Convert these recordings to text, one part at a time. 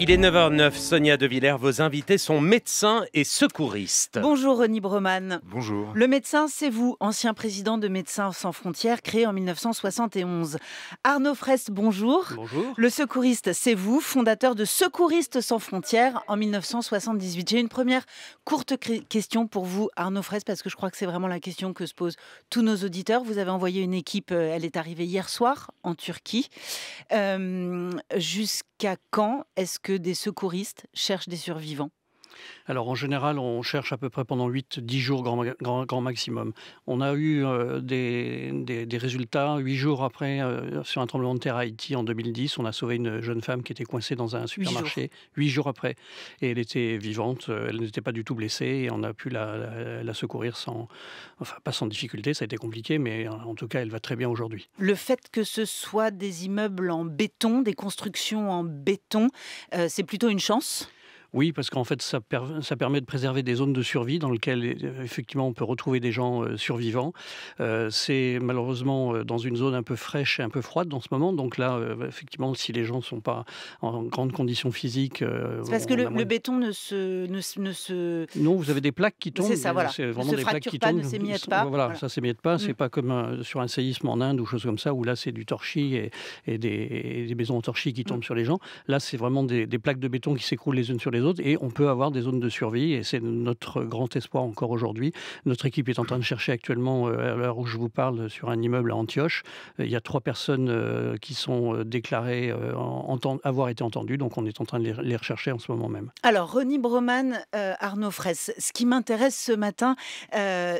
Il est 9h09, Sonia De Villers, vos invités sont médecins et secouristes. Bonjour René Broman. Bonjour. Le médecin, c'est vous, ancien président de Médecins sans frontières, créé en 1971. Arnaud Fresse, bonjour. Bonjour. Le secouriste, c'est vous, fondateur de Secouristes sans frontières en 1978. J'ai une première courte question pour vous, Arnaud Fresse, parce que je crois que c'est vraiment la question que se posent tous nos auditeurs. Vous avez envoyé une équipe, euh, elle est arrivée hier soir en Turquie. Euh, jusqu'à quand est-ce que que des secouristes cherchent des survivants alors en général, on cherche à peu près pendant 8-10 jours grand, maximum. On a eu euh, des, résultats 8 jours après euh, sur un tremblement de terre à Haïti en 2010. On a sauvé une jeune femme qui était coincée dans un supermarché 8 jours, après. Et elle était vivante, euh, elle n'était pas du tout blessée et on a pu la, secourir sans, enfin pas sans difficulté, ça a été compliqué, mais en tout cas elle va très bien aujourd'hui. Le fait que ce soit des immeubles en béton, des constructions en béton, c'est plutôt une chance oui, parce qu'en fait, ça, ça, permet de préserver des zones de survie dans lesquelles, euh, effectivement, on peut retrouver des gens euh, survivants. Euh, c'est malheureusement dans une zone un peu fraîche et un peu froide dans ce moment. Donc là, bah, effectivement, si les gens ne sont pas en grande condition physique... c'est parce que le, béton ne se, ne, se... Non, vous avez des plaques qui tombent. C'est ça, voilà. vraiment ne se des plaques qui pas, tombent. Ne s'émiette pas. Voilà, ça ne s'émiette pas. C'est mm. pas comme sur un séisme en Inde ou choses comme ça, où là, c'est du torchis et, et, des, maisons en torchis qui mm. tombent sur les gens. Là, c'est vraiment des, des plaques de béton qui s'écroulent les unes sur les autres et on peut avoir des zones de survie et c'est notre grand espoir encore aujourd'hui. Notre équipe est en train de chercher actuellement, euh, à l'heure où je vous parle, sur un immeuble à Antioche. Euh, il y a trois personnes euh, qui sont déclarées avoir été entendues, donc on est en train de les rechercher en ce moment même. Alors, René Broman, Arnaud Fraisse, ce qui m'intéresse ce matin,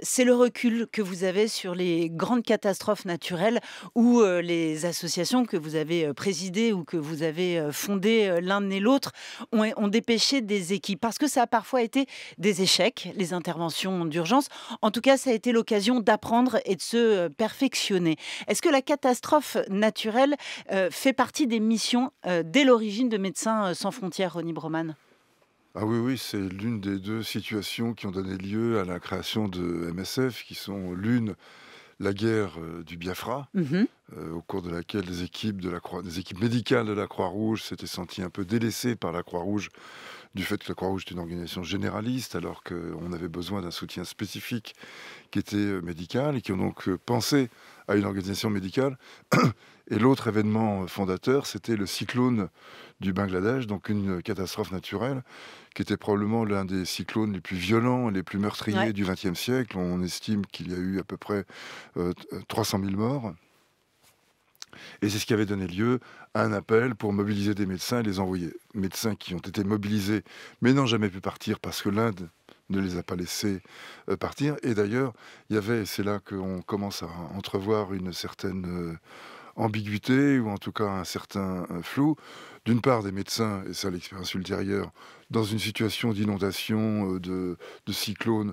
c'est le recul que vous avez sur les grandes catastrophes naturelles ou les associations que vous avez présidées ou que vous avez fondées l'un et l'autre ont dépêché des équipes Parce que ça a parfois été des échecs, les interventions d'urgence. En tout cas, ça a été l'occasion d'apprendre et de se euh, perfectionner. Est-ce que la catastrophe naturelle euh, fait partie des missions euh, dès l'origine de Médecins sans frontières, Ronnie Broman ah oui, oui, c'est l'une des deux situations qui ont donné lieu à la création de MSF, qui sont l'une la guerre euh, du Biafra, mhm. euh, au cours de laquelle les équipes, de équipes médicales de la Croix-Rouge s'étaient senties un peu délaissées par la Croix-Rouge du fait que la Croix-Rouge était une organisation généraliste, alors qu'on avait besoin d'un soutien spécifique qui était euh, médical, et qui ont donc pensé à une organisation médicale. Et l'autre événement fondateur, c'était le cyclone du Bangladesh, donc une catastrophe naturelle qui était probablement l'un des cyclones les plus violents, et les plus meurtriers du XXe siècle. On estime qu'il y a eu à peu près 300 euh, 000 morts. Et c'est ce qui avait donné lieu à un appel pour mobiliser des médecins et les envoyer. Médecins qui ont été mobilisés mais n'ont jamais pu partir parce que l'Inde ne les a pas laissés euh, partir. Et d'ailleurs, il y avait, c'est là qu'on commence à entrevoir une certaine euh, ambiguïté ou en tout cas un certain euh, flou. D'une part, des médecins, et ça l'expérience ultérieure, dans une situation d'inondation, de, de cyclone,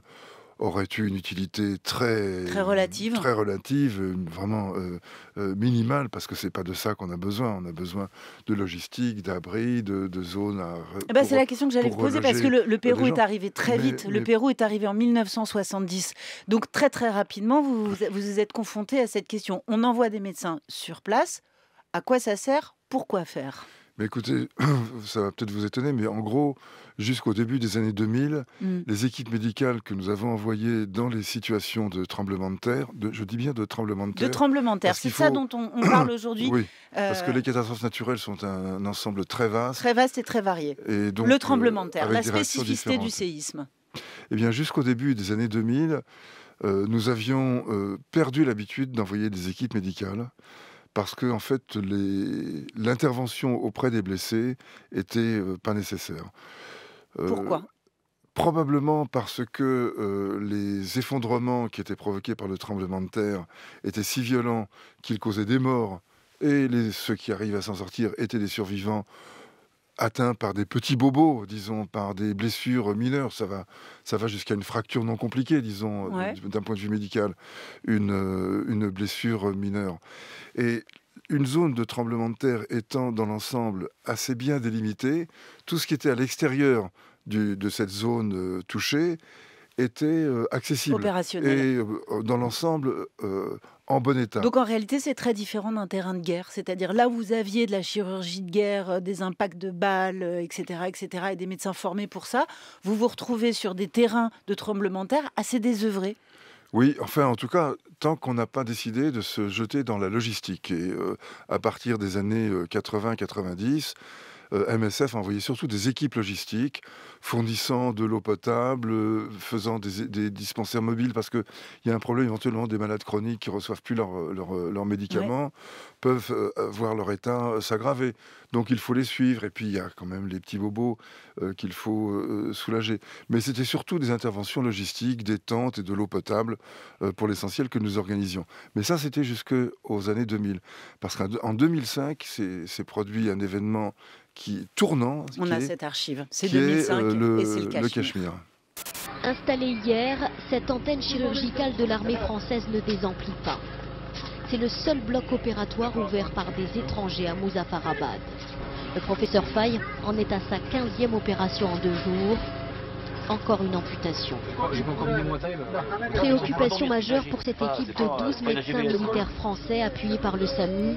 aurait eu une utilité très très relative, très relative, vraiment euh, euh, minimale, parce que c'est pas de ça qu'on a besoin. On a besoin de logistique, d'abri, de, zones. À... Eh ben, c'est la question que j'allais vous poser parce que le, Pérou est arrivé très vite. Le Pérou est arrivé en 1970, donc très très rapidement, vous, vous êtes confronté à cette question. On envoie des médecins sur place. À quoi ça sert Pourquoi faire mais écoutez, ça va peut-être vous étonner, mais en gros, jusqu'au début des années 2000, mm. les équipes médicales que nous avons envoyées dans les situations de tremblement de terre, je dis bien de tremblement de terre. De tremblement de terre, c'est ça dont on, parle aujourd'hui. parce que euh, les catastrophes naturelles sont un, ensemble très vaste. Très vaste et très varié. Et donc, Le euh, tremblement de terre, la spécificité du séisme. Eh bien, jusqu'au début des années 2000, euh, nous avions perdu l'habitude d'envoyer des équipes médicales parce que en fait l'intervention auprès des blessés était euh, pas nécessaire. Euh, Pourquoi Probablement parce que euh, les effondrements qui étaient provoqués par le tremblement de terre étaient si violents qu'ils causaient des morts et les, ceux qui arrivent à s'en sortir étaient des survivants atteint par des petits bobos, disons, par des blessures mineures, ça va, ça va jusqu'à une fracture non compliquée, disons, euh, d'un point de vue médical, une, euh, une blessure mineure. Et une zone de tremblement de terre étant dans l'ensemble assez bien délimitée, tout ce qui était à l'extérieur de cette zone euh, touchée était euh, accessible et euh, euh, dans l'ensemble en bon état. Donc en réalité, c'est très différent d'un terrain de guerre, c'est-à-dire là où vous aviez de la chirurgie de guerre, des impacts de balles, etc., etc., et des médecins formés pour ça, vous vous retrouvez sur des terrains de tremblement de terre assez désœuvrés. Oui, enfin, en tout cas, tant qu'on n'a pas décidé de se jeter dans la logistique. Et à partir des années 80-90, euh, MSF a envoyé surtout des équipes logistiques fournissant de l'eau potable, euh, faisant des, dispensaires mobiles parce qu'il y a un problème éventuellement des malades chroniques qui ne reçoivent plus leurs leur, médicaments, peuvent euh, voir leur état s'aggraver. Donc il faut les suivre et puis il y a quand même les petits bobos qu'il faut soulager. Mais c'était surtout des interventions logistiques, des tentes et de l'eau potable pour l'essentiel que nous organisions. Mais ça c'était jusqu'aux années 2000 parce qu'en 2005 s'est produit un événement qui tournant. On a cette archive, c'est 2005 euh, et c'est le Cachemire. Installée hier, cette antenne chirurgicale de l'armée française ne désemplit pas. C'est le seul bloc opératoire ouvert par des étrangers à Muzaffarabad. Le professeur Fay en est à sa 15e opération en deux jours encore une amputation. Préoccupation majeure pour cette équipe ah, de 12 médecins hein. militaires français appuyés par le SAMU,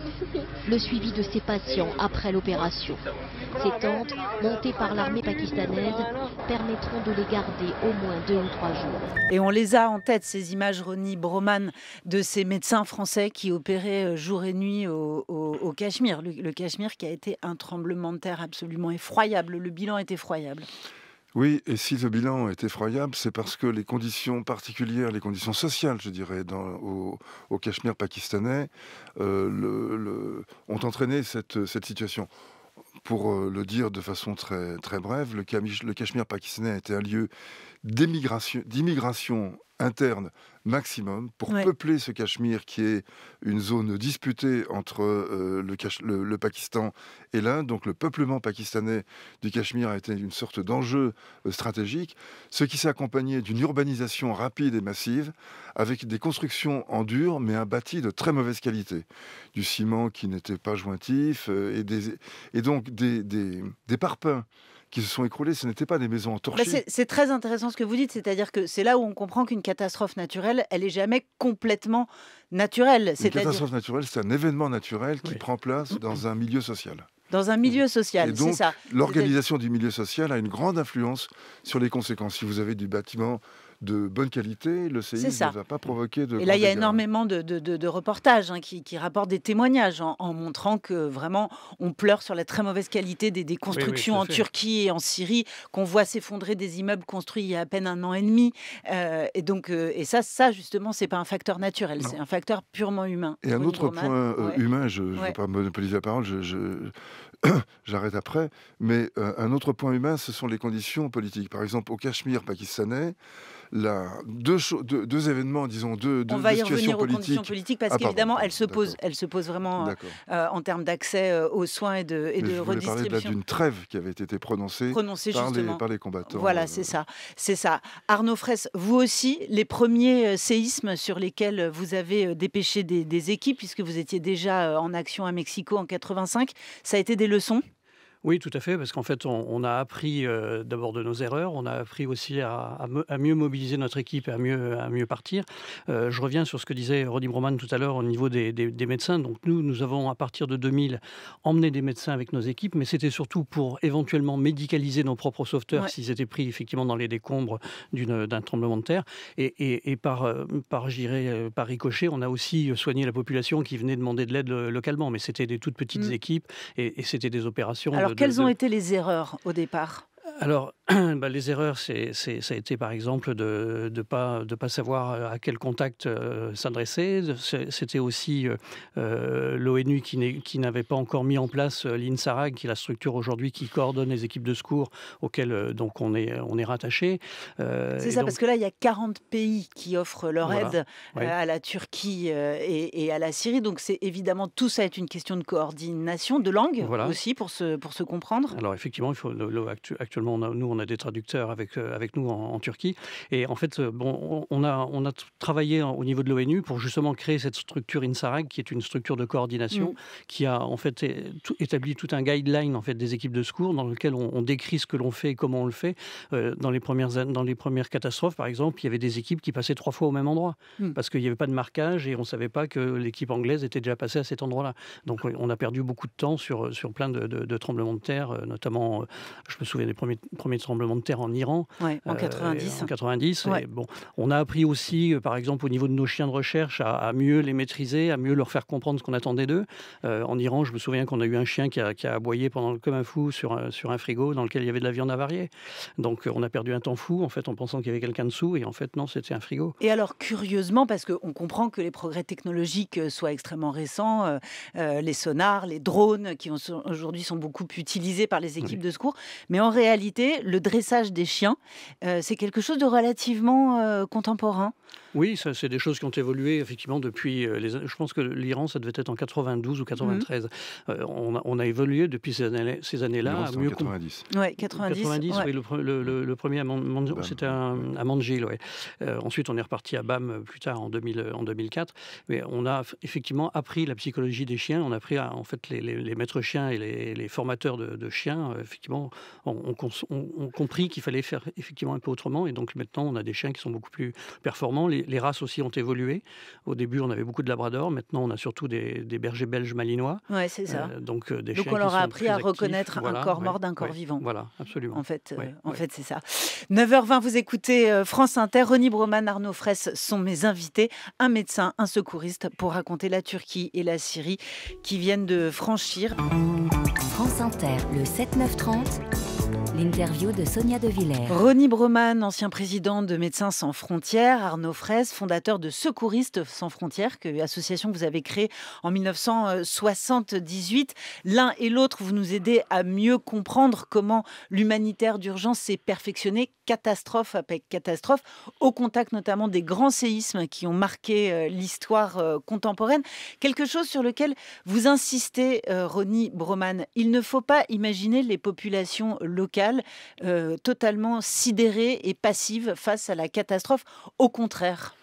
le suivi de ces patients après l'opération. Ces tentes, montées par l'armée pakistanaise, permettront de les garder au moins deux ou trois jours. Et on les a en tête, ces images, Ronnie Broman, de ces médecins français qui opéraient euh, jour et nuit au, Cachemire. Le, le Cachemire qui a été un tremblement de terre absolument effroyable. Le bilan est effroyable. Oui, et si le bilan est effroyable, c'est parce que les conditions particulières, les conditions sociales, je dirais, dans, au, au, Cachemire pakistanais, euh, le, ont entraîné cette, cette situation pour euh, le dire de façon très, très brève, le, Cachemire pakistanais était un lieu d'immigration interne maximum pour peupler ce Cachemire qui est une zone disputée entre euh, le, Pakistan et l'Inde. Donc le peuplement pakistanais du Cachemire a été une sorte d'enjeu euh, stratégique, ce qui s'est accompagné d'une urbanisation rapide et massive avec des constructions en dur mais un bâti de très mauvaise qualité, du ciment qui n'était pas jointif euh, et, donc des parpaings qui se sont écroulées. Ce n'étaient pas des maisons bah, torchis. c'est très intéressant ce que vous dites, c'est-à-dire que c'est là où on comprend qu'une catastrophe naturelle, elle n'est jamais complètement naturelle. Une catastrophe naturelle, c'est un événement naturel qui prend place dans un milieu social. Dans un milieu social, c'est ça. L'organisation du milieu social a une grande influence sur les conséquences. Si vous avez du bâtiment de bonne qualité, le séisme ne va pas provoquer de. Et là, il y a énormément de, reportages hein, qui, rapportent des témoignages en, montrant que vraiment on pleure sur la très mauvaise qualité des, des constructions en Turquie et en Syrie, qu'on voit s'effondrer des immeubles construits il y a à peine un an et demi. Euh, et donc, euh, et ça, ça justement, c'est pas un facteur naturel, c'est un facteur purement humain. Et un autre point euh, humain, je ne vais pas monopoliser la parole, je, j'arrête après, mais un autre point humain, ce sont les conditions politiques. Par exemple, au Cachemire pakistanais, la, deux, deux, événements, disons, deux, politiques. On va y revenir aux conditions politiques parce ah, qu'évidemment, elles se posent, se pose vraiment euh, euh, en termes d'accès euh, aux soins et de, et de je redistribution. Parler d'une trêve qui avait été prononcée, par, les, combattants. Voilà, c'est ça, c'est ça. Arnaud Fraisse, vous aussi, les premiers séismes sur lesquels vous avez dépêché des, des équipes, puisque vous étiez déjà en action à Mexico en 85, ça a été des leçons oui, tout à fait, parce qu'en fait, on, a appris euh, d'abord de nos erreurs, on a appris aussi à, à, mieux mobiliser notre équipe, et à mieux, à mieux partir. Euh, je reviens sur ce que disait Roddy Broman tout à l'heure au niveau des, médecins. Donc nous, nous avons à partir de 2000 emmené des médecins avec nos équipes, mais c'était surtout pour éventuellement médicaliser nos propres sauveteurs s'ils étaient pris effectivement dans les décombres d'un tremblement de terre. Et, par, euh, par, par ricochet, on a aussi soigné la population qui venait demander de l'aide localement, mais c'était des toutes petites mm. équipes et, c'était des opérations quelles ont été les erreurs au départ bah, les erreurs, c'est, ça a été par exemple de ne de pas, de pas savoir euh, à quel contact euh, s'adresser. C'était aussi euh, l'ONU qui, n'avait pas encore mis en place l'INSARAG, qui est la structure aujourd'hui qui coordonne les équipes de secours auxquelles donc on est, on est rattaché. c'est ça, parce que là, il y a 40 pays qui offrent leur aide à la Turquie et, à la Syrie. Donc c'est évidemment, tout ça est une question de coordination, de langue aussi, pour se, pour se comprendre. Alors effectivement, il faut, actuellement, on a, nous, on on a des traducteurs avec, euh, avec nous en, Turquie. Et en fait, euh, bon, on a, on a travaillé au niveau de l'ONU pour justement créer cette structure INSARAG, qui est une structure de coordination, mm. qui a en fait établi tout un guideline en fait, des équipes de secours dans lequel on, décrit ce que l'on fait et comment on le fait. Euh, dans, les premières, dans les premières catastrophes, par exemple, il y avait des équipes qui passaient trois fois au même endroit, mm. parce qu'il n'y avait pas de marquage et on ne savait pas que l'équipe anglaise était déjà passée à cet endroit-là. Donc on a perdu beaucoup de temps sur, sur plein de, de tremblements de terre, notamment, je me souviens des premiers, premiers tremblement de terre en Iran. en 90. Euh, en 90. bon, on a appris aussi, euh, par exemple, au niveau de nos chiens de recherche, à, mieux les maîtriser, à mieux leur faire comprendre ce qu'on attendait d'eux. Euh, en Iran, je me souviens qu'on a eu un chien qui a, aboyé pendant, comme un fou sur un, sur un frigo dans lequel il y avait de la viande avariée. Donc on a perdu un temps fou, en fait, en pensant qu'il y avait quelqu'un dessous, et en fait, non, c'était un frigo. Et alors, curieusement, parce qu'on comprend que les progrès technologiques soient extrêmement récents, les sonars, les drones, qui aujourd'hui sont beaucoup utilisés par les équipes de secours, mais en réalité, le dressage des chiens. Euh, c'est quelque chose de relativement euh, contemporain. Oui, c'est des choses qui ont évolué effectivement depuis. Euh, les, je pense que l'Iran, ça devait être en 92 ou 93. Mhm. on, a, évolué depuis ces, années, là En 90. Ouais, 90. le, premier c'était un à ensuite, on est reparti à BAM plus tard en, 2004. Mais on a effectivement appris la psychologie des chiens. On a appris en fait les, maîtres chiens et les, formateurs de, chiens. Effectivement, on, compris qu'il fallait faire effectivement un peu autrement. Et donc maintenant, on a des chiens qui sont beaucoup plus performants. Les, races aussi ont évolué. Au début, on avait beaucoup de labrador. Maintenant, on a surtout des, bergers belges malinois. Ouais, c'est ça. Euh, donc euh, des donc on leur a appris à reconnaître un corps mort d'un corps vivant. Voilà, absolument. En fait, euh, en fait c'est ça. 9h20, vous écoutez France Inter. Ronnie Broman, Arnaud Fraisse sont mes invités. Un médecin, un secouriste pour raconter la Turquie et la Syrie qui viennent de franchir. France Inter, le 7-9-30. L'interview de Sonia De Villers. Ronnie Broman, ancien président de Médecins sans frontières, Arnaud Fraisse, fondateur de Secouristes sans frontières, que, association que vous avez créée en 1978. L'un et l'autre, vous nous aidez à mieux comprendre comment l'humanitaire d'urgence s'est perfectionné, catastrophe après catastrophe, au contact notamment des grands séismes qui ont marqué euh, l'histoire euh, contemporaine. Quelque chose sur lequel vous insistez, euh, Ronnie Broman. Il ne faut pas imaginer les populations locales euh, totalement sidérée et passive face à la catastrophe. Au contraire.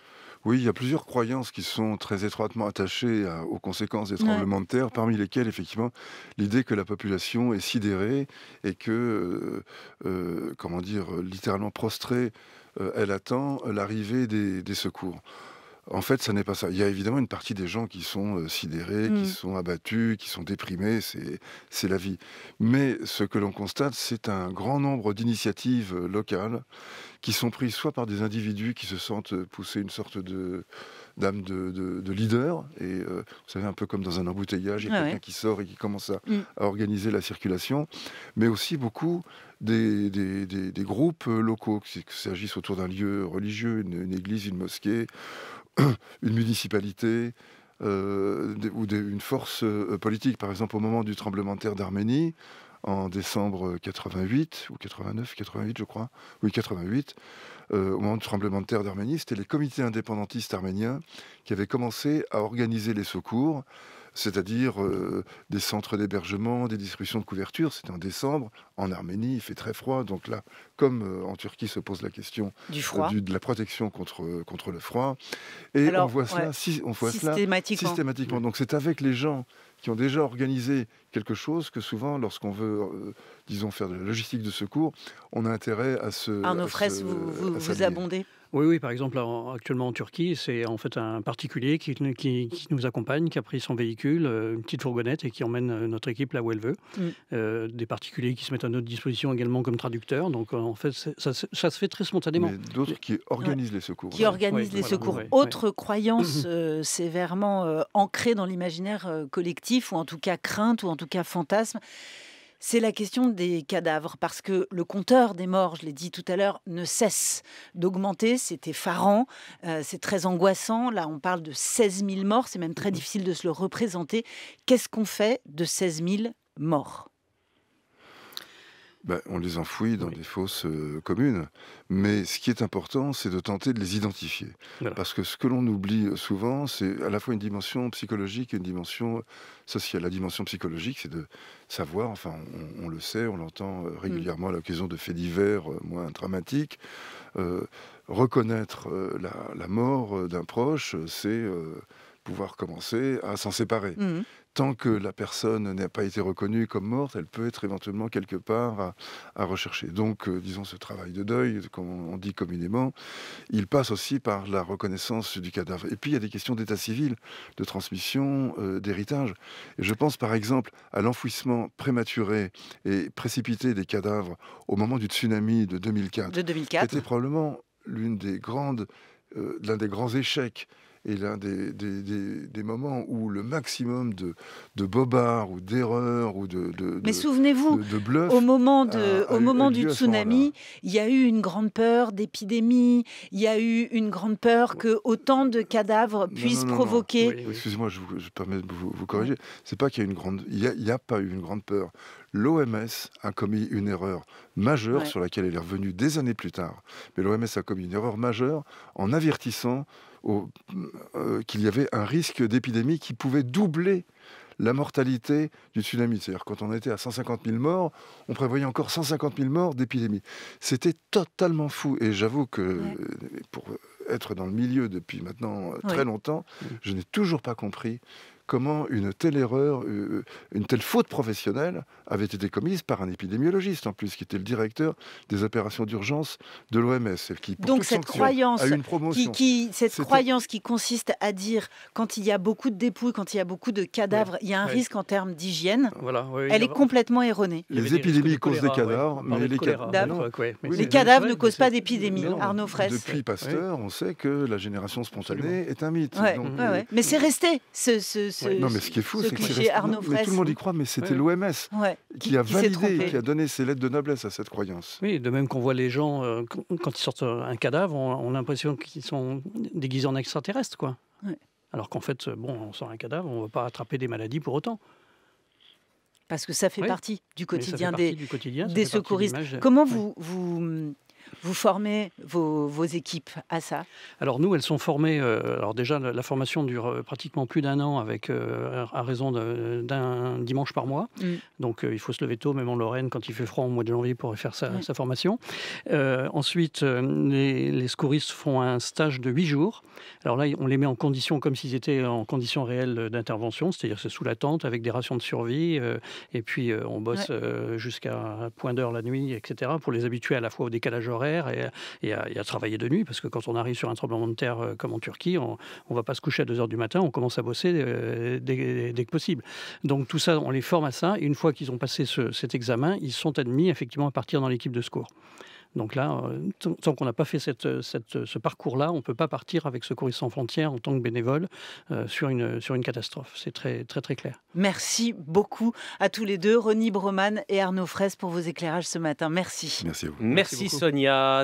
Oui, il y a plusieurs croyances qui sont très étroitement attachées euh, aux conséquences des tremblements de terre, parmi lesquelles, effectivement, l'idée que la population est sidérée et que, euh, comment dire, littéralement prostrée, elle attend l'arrivée des secours. En fait, ça n'est pas ça. Il y a évidemment une partie des gens qui sont euh, sidérés, qui mm. sont abattus, qui sont déprimés, c'est la vie. Mais ce que l'on constate, c'est un grand nombre d'initiatives euh, locales qui sont prises soit par des individus qui se sentent euh, pousser une sorte de d'âme de, leader. Et vous savez, un peu comme dans un embouteillage, il y a ah quelqu'un qui sort et qui commence mm. à, organiser la circulation. Mais aussi beaucoup des, groupes locaux, qui s'agissent autour d'un lieu religieux, une, une église, une mosquée, une municipalité euh, ou une force euh, politique. Par exemple, au moment du tremblement de terre d'Arménie, en décembre 88 ou 89, 88 je crois, oui 88, euh, au moment du tremblement de terre d'Arménie, c'était les comités indépendantistes arméniens qui avaient commencé à organiser les secours c'est-à-dire euh, des centres d'hébergement, des distributions de couverture. C'était en décembre. En Arménie, il fait très froid. Donc là, comme euh, en Turquie se pose la question euh, de la protection contre, contre le froid. Et on voit, cela, systématiquement. Donc c'est avec les gens qui ont déjà organisé quelque chose que souvent, lorsqu'on veut, disons, faire de la logistique de secours, on a intérêt à se... Arnaud Fraisse, vous, vous abondez oui, oui, par exemple, actuellement en Turquie, c'est en fait un particulier qui, nous accompagne, qui a pris son véhicule, euh, une petite fourgonnette, et qui emmène euh, notre équipe là où elle veut. Mm. Euh, des particuliers qui se mettent à notre disposition également comme traducteurs. Donc en fait, ça, se fait très spontanément. D'autres qui organisent les secours. Qui organisent les secours. Autre croyance sévèrement ancrée dans l'imaginaire collectif, ou en tout cas crainte, ou en tout cas fantasme c'est la question des cadavres, parce que le compteur des morts, je l'ai dit tout à l'heure, ne cesse d'augmenter, c'est effarant, euh, c'est très angoissant. Là, on parle de 16 000 morts, c'est même très mmh difficile de se le représenter. Qu'est-ce qu'on fait de 16 000 morts bah, on les enfouit dans des fosses euh, communes. Mais ce qui est important, c'est de tenter de les identifier. Parce que ce que l'on oublie euh, souvent, c'est à la fois une dimension psychologique et une dimension euh, sociale. La dimension psychologique, c'est de savoir, enfin, on, le sait, on l'entend mm. régulièrement à l'occasion de faits divers moins dramatiques. reconnaître la, mort d'un proche, c'est pouvoir commencer à s'en séparer. Mhm. Tant que la personne n'a pas été reconnue comme morte, elle peut être éventuellement quelque part à, rechercher. Donc, euh, disons, ce travail de deuil, comme on dit communément, il passe aussi par la reconnaissance du cadavre. Et puis, il y a des questions d'état civil, de transmission, euh, d'héritage. Je pense par exemple à l'enfouissement prématuré et précipité des cadavres au moment du tsunami de 2004. De 2004. C'était probablement l'une des grandes, euh, l'un des grands échecs et l'un des, des, des, moments où le maximum de, de bobards ou d'erreurs ou de, de mais souvenez-vous au moment de, au moment du tsunami, il y a eu une grande peur d'épidémie, il y a eu une grande peur que autant de cadavres puissent provoquer. Excusez-moi, je, je, permets de vous, vous corriger. C'est pas qu'il y a une grande, il y a, pas eu une grande peur. L'OMS a commis une erreur majeure sur laquelle elle est revenue des années plus tard. Mais l'OMS a commis une erreur majeure en avertissant euh, qu'il y avait un risque d'épidémie qui pouvait doubler la mortalité du tsunami. C'est-à-dire, quand on était à 150 000 morts, on prévoyait encore 150 000 morts d'épidémie. C'était totalement fou. Et j'avoue que, pour être dans le milieu depuis maintenant euh, très longtemps, je n'ai toujours pas compris comment une telle erreur, euh, euh, une telle faute professionnelle avait été commise par un épidémiologiste en plus, qui était le directeur des opérations d'urgence de l'OMS. Donc cette croyance, qui, cette croyance qui consiste à dire quand il y a beaucoup de dépouilles, quand il y a beaucoup de cadavres, il y a un risque en termes d'hygiène, elle est complètement erronée. Les épidémies causent des cadavres, mais les, cadavres, ne causent pas d'épidémie. Arnaud Fraisse. Depuis Pasteur, on sait que la génération spontanée est un mythe. Euh, mais c'est resté ce non, mais ce qui est fou, c'est que Tout le monde y croit, mais c'était l'OMS qui a validé, qui, qui a donné ses lettres de noblesse à cette croyance. Oui, de même qu'on voit les gens, euh, quand ils sortent euh, un cadavre, on, a l'impression qu'ils sont déguisés en extraterrestres, quoi. Alors qu'en fait, euh, bon, on sort un cadavre, on ne va pas attraper des maladies pour autant. Parce que ça fait partie du quotidien des, des secouristes. Comment vous, vous vous formez vos, équipes à ça Alors nous, elles sont formées. Euh, alors déjà, la, formation dure euh, pratiquement plus d'un an, avec euh, à raison d'un dimanche par mois. Mm. Donc il faut se lever tôt, même en Lorraine, quand il fait froid au mois de janvier, pour faire sa, formation. ensuite, les, les secouristes font un stage de huit jours. Alors là, on les met en condition comme s'ils étaient en condition réelle d'intervention, c'est-à-dire c'est sous la tente avec des rations de survie, et puis on bosse jusqu'à jusqu'à point d'heure la nuit, etc., pour les habituer à la fois au décalage horaire et, à, travailler de nuit, parce que quand on arrive sur un tremblement de terre euh, comme en Turquie, on ne va pas se coucher à 2h du matin, on commence à bosser euh, dès, que possible. Donc tout ça, on les forme à ça, et une fois qu'ils ont passé cet examen, ils sont admis effectivement à partir dans l'équipe de secours. Donc là, euh, tant qu'on n'a pas fait ce parcours-là, on ne peut pas partir avec Secouristes sans frontières en tant que bénévole euh, sur, une, catastrophe. C'est très, très, très clair. Merci beaucoup à tous les deux, Ronnie Broman et Arnaud Fraisse, pour vos éclairages ce matin. Merci. Merci vous. Merci, Merci Sonia.